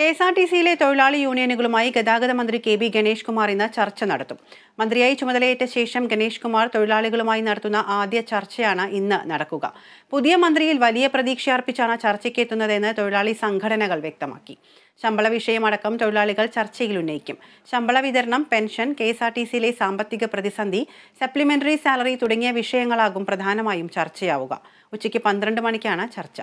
K S R T സിയിലെ തൊഴിലാളി യൂണിയനുകളുമായി ഗതാഗത മന്ത്രി കെ ബി ഗണേഷ് കുമാർ ഇന്ന് ചർച്ച നടത്തും മന്ത്രിയായി ചുമതലയേറ്റ ശേഷം ഗണേഷ് കുമാർ തൊഴിലാളികളുമായി നടത്തുന്ന ആദ്യ ചർച്ചയാണ് ഇന്ന് നടക്കുക പുതിയ മന്ത്രിയിൽ വലിയ അർപ്പിച്ചാണ് ചർച്ചയ്ക്ക് എത്തുന്നതെന്ന് തൊഴിലാളി സംഘടനകൾ വ്യക്തമാക്കി ശമ്പള വിഷയമടക്കം തൊഴിലാളികൾ ചർച്ചയിൽ ഉന്നയിക്കും ശമ്പള വിതരണം pension K S R T സിയിലെ സാമ്പത്തിക പ്രതിസന്ധി സപ്ലിമെന്ററി സാലറി തുടങ്ങിയ വിഷയങ്ങളാകും പ്രധാനമായും ചർച്ചയാവുക ഉച്ചയ്ക്ക് പന്ത്രണ്ട് മണിക്കാണ് ചർച്ച